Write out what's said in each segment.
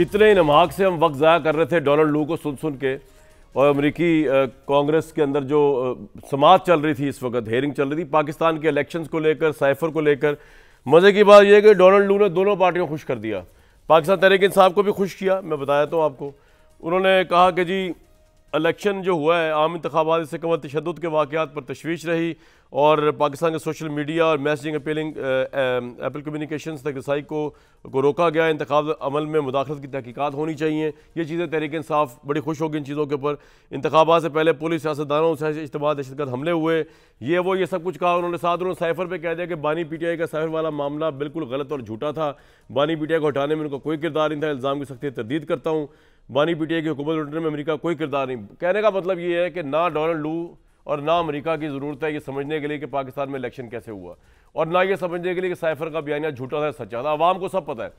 इतने नमाक से हम वक्त ज़ाया कर रहे थे डोनाल्ड लू को सुन सुन के और अमरीकी कांग्रेस के अंदर जो समाज चल रही थी इस वक्त हेयरिंग चल रही थी पाकिस्तान के इलेक्शन को लेकर साइफर को लेकर मज़े की बात यह है कि डोनाल्ड लू ने दोनों पार्टियों को खुश कर दिया पाकिस्तान तहरीक इंसाफ को भी खुश किया मैं बताया तो आपको उन्होंने कहा कि जी इलेक्शन जो हुआ है आम इंतबात से कमर तशद के वाकत पर तशवीश रही और पाकिस्तान के सोशल मीडिया और मैसेजिंग अपीलिंग एपल कम्युनिकेशन तक रसाई को को रोका गया इंतब अमल में मुदाखलत की तहकीक़त होनी चाहिए ये चीज़ें तहरीक इंसाफ बड़ी खुश होगी इन चीज़ों के ऊपर इंतबात से पहले पुलिस सियासतदानों से इज्तम दहशतगर्द हमले हुए ये वो ये सब कुछ कहा उन्होंने साथ उन्होंने साइफर पर कह दिया कि बानी पी टी आई का साइफर वाला मामला बिल्कुल गलत और झूठा था बानी पी टी आई को हटाने में उनका कोई किरदार नहीं था इल्ज़ाम की सख्ती तरदीद करता हूँ बानी पीटीए की हुकूमत लुटने में अमेरिका कोई किरदार नहीं कहने का मतलब ये है कि ना डोनाल्ड लू और ना अमेरिका की ज़रूरत है ये समझने के लिए कि पाकिस्तान में इलेक्शन कैसे हुआ और ना ये समझने के लिए कि साइफर का बयानिया झूठा था सच्चा था आवाम को सब पता है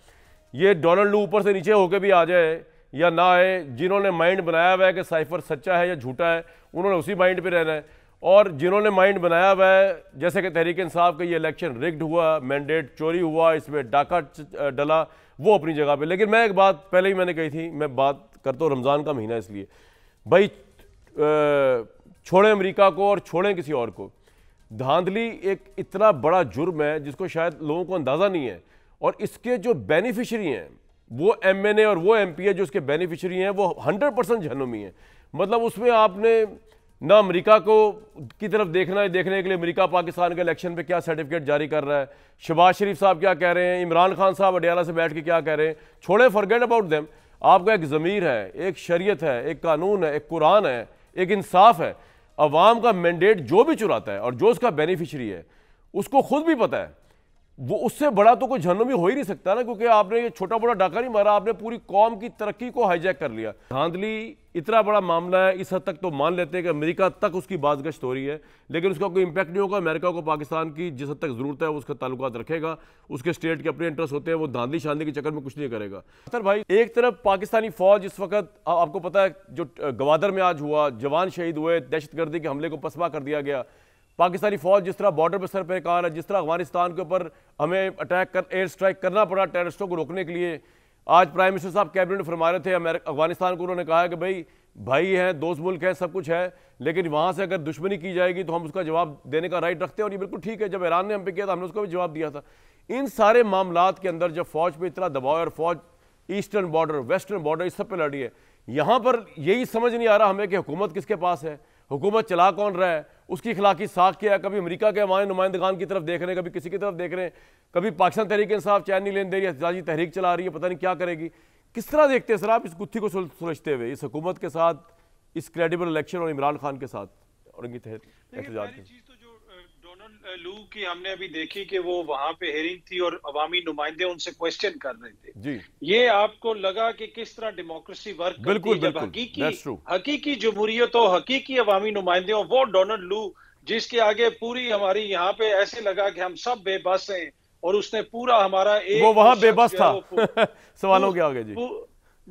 ये डोनाल्ड लू ऊपर से नीचे होकर भी आ जाए या ना आए जिन्होंने माइंड बनाया हुआ है कि साइफर सच्चा है या झूठा है उन्होंने उसी माइंड पर रहना है और जिन्होंने माइंड बनाया हुआ है जैसे कि तहरीक इंसाफ का ये इलेक्शन रिग्ड हुआ मैंडेट चोरी हुआ इसमें डाका डला वो अपनी जगह पे लेकिन मैं एक बात पहले ही मैंने कही थी मैं बात करता हूँ रमज़ान का महीना इसलिए भाई छोड़ें अमेरिका को और छोड़ें किसी और को धांधली एक इतना बड़ा जुर्म है जिसको शायद लोगों को अंदाज़ा नहीं है और इसके जो बेनिफिशरी हैं वो एम एन ए और वो एम पी ए जो उसके बेनिफिशरी हैं वो हंड्रेड परसेंट हैं मतलब उसमें आपने ना अमेरिका को की तरफ देखना है देखने के लिए अमेरिका पाकिस्तान के इलेक्शन पे क्या सर्टिफिकेट जारी कर रहा है शबाज शरीफ साहब क्या कह रहे हैं इमरान खान साहब अडियाला से बैठ के क्या कह रहे हैं छोड़े फॉरगेट अबाउट देम आपका एक ज़मीर है एक शरीयत है एक कानून है एक कुरान है एक इंसाफ है अवाम का मैंडेट जो भी चुराता है और जो उसका बेनिफिशरी है उसको खुद भी पता है वो उससे बड़ा तो कोई जहनमी हो ही नहीं सकता ना क्योंकि आपने ये छोटा मोटा डाका नहीं मारा आपने पूरी कौम की तरक्की को हाईजैक कर लिया धांधली इतना बड़ा मामला है इस हद तक तो मान लेते हैं कि अमेरिका तक उसकी बाजगश्त हो रही है लेकिन उसका कोई इंपैक्ट नहीं होगा अमेरिका को पाकिस्तान की जिस हद तक ज़रूरत है वो उसका ताल्लुक रखेगा उसके स्टेट के अपने इंटरेस्ट होते हैं वो धांधली शांधी के चक्कर में कुछ नहीं करेगा सर भाई एक तरफ पाकिस्तानी फौज इस वक्त आपको पता है जो गवादर में आज हुआ जवान शहीद हुए दहशतगर्दी के हमले को पसवा कर दिया गया पाकिस्तानी फौज जिस तरह बॉर्डर पर सर पर है जिस तरह अफगानिस्तान के ऊपर हमें अटैक कर एयर स्ट्राइक करना पड़ा टेररिस्टों को रोकने के लिए आज प्राइम मिनिस्टर साहब कैबिनेट फरमा रहे थे अफगानिस्तान को उन्होंने कहा कि भाई भाई हैं दोस्त मुल्क हैं सब कुछ है लेकिन वहाँ से अगर दुश्मनी की जाएगी तो हम उसका जवाब देने का राइट रखते हैं और ये बिल्कुल ठीक है जब ईरान ने हम पे किया था हमने उसका भी जवाब दिया था इन सारे मामला के अंदर जब फौज पर इतना दबाव है और फौज ईस्टर्न बॉर्डर वेस्टर्न बॉर्डर इस सब पर लड़ी है यहाँ पर यही समझ नहीं आ रहा हमें कि हुकूमत किसके पास है हुकूमत चला कौन रहा है उसकी अखलाकी साख क्या है कभी अमरीका के हमारे नुमाइंदगान की तरफ देख रहे हैं कभी किसी की तरफ देख रहे हैं कभी पाकिस्तान तहरीक इंसाफ नहीं लेन दे रही तहरीक चला रही है पता नहीं क्या करेगी किस तरह देखते हैं सर आप इस गुत्थी को सुलझते हुए इस हुकूमत के साथ इस क्रेडिबल इलेक्शन और इमरान खान के साथ और इनकी तो जो लू की हमने अभी देखी कि वो वहां पे हेरिंग थी और अवामी नुमाइंदे उनसे क्वेश्चन कर रहे थे जी ये आपको लगा कि किस तरह डेमोक्रेसी वर्क बिल्कुल बिल्कुल हकीकी हकीकी जमहूरियत हो हकीकी अवामी नुमाइंदे हो वो डोनल्ड लू जिसके आगे पूरी हमारी यहाँ पे ऐसे लगा कि हम सब बेबस हैं और उसने पूरा हमारा एक वो वहां बेबस था सवालों के आगे जी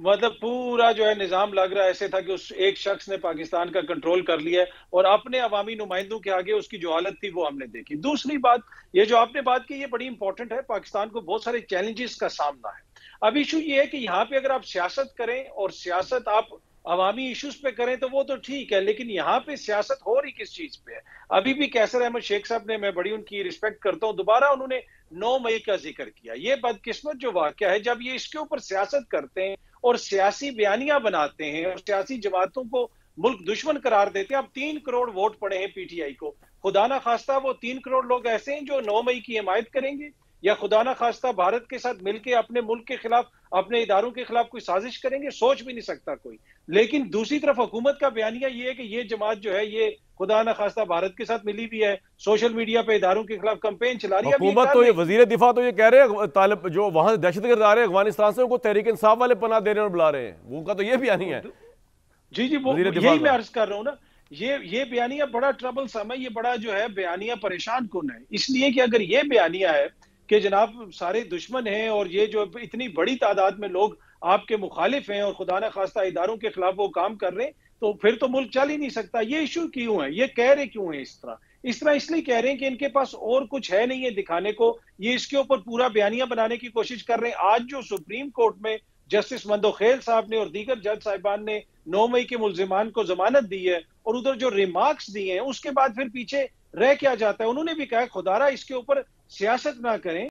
मतलब पूरा जो है निजाम लग रहा है ऐसे था कि उस एक शख्स ने पाकिस्तान का कंट्रोल कर लिया है और अपने अवामी नुमाइंदों के आगे उसकी जो हालत थी वो हमने देखी दूसरी बात ये जो आपने बात की ये बड़ी इंपॉर्टेंट है पाकिस्तान को बहुत सारे चैलेंजेस का सामना है अब इशू ये है कि यहाँ पे अगर आप सियासत करें और सियासत आप अवामी इश्यूज पे करें तो वो तो ठीक है लेकिन यहाँ पे सियासत हो रही किस चीज पे है अभी भी कैसर अहमद शेख साहब ने मैं बड़ी उनकी रिस्पेक्ट करता हूँ दोबारा उन्होंने नौ मई का जिक्र किया ये बदकिस्मत जो वाक्य है जब ये इसके ऊपर सियासत करते हैं और सियासी बयानियां बनाते हैं और सियासी जमातों को मुल्क दुश्मन करार देते हैं अब तीन करोड़ वोट पड़े हैं पीटीआई को खुदा ना खास्ता वो तीन करोड़ लोग ऐसे हैं जो नौ मई की हिमायत करेंगे या खुदा ना खास्ता भारत के साथ मिलकर अपने मुल्क के खिलाफ अपने इदारों के खिलाफ कोई साजिश करेंगे सोच भी नहीं सकता कोई लेकिन दूसरी तरफ हुकूमत का बयानिया ये है कि ये जमात जो है ये खुदा ना खास्ता भारत के साथ मिली भी है सोशल मीडिया पे इदारों के खिलाफ कंपेन चला रही है तो ये वजीर दिफा तो ये कह रहे हैं जो वहां से दहशत गर्द आ रहे हैं अफगानिस्तान से उनको तहरीक इंसाफ वाले पना दे रहे हैं और बुला रहे हैं उनका तो ये बयानी है तो- जी जी वो यही मैं अर्ज कर रहा हूँ ना ये ये बयानिया बड़ा ट्रबल समय ये बड़ा जो है बयानिया परेशान कौन है इसलिए कि अगर ये बयानिया है कि जनाब सारे दुश्मन हैं और ये जो इतनी बड़ी तादाद में लोग आपके मुखालिफ हैं और खुदा न खास्ता इदारों के खिलाफ वो काम कर रहे हैं तो फिर तो मुल्क चल ही नहीं सकता ये इशू क्यों है ये कह रहे क्यों है इस तरह इस तरह इसलिए कह रहे हैं कि इनके पास और कुछ है नहीं है दिखाने को ये इसके ऊपर पूरा बयानिया बनाने की कोशिश कर रहे हैं आज जो सुप्रीम कोर्ट में जस्टिस मंदोखेल साहब ने और दीगर जज साहिबान ने नौ मई के मुलजिमान को जमानत दी है और उधर जो रिमार्क्स दिए हैं उसके बाद फिर पीछे रह क्या जाता है उन्होंने भी कहा खुदारा इसके ऊपर सियासत ना करें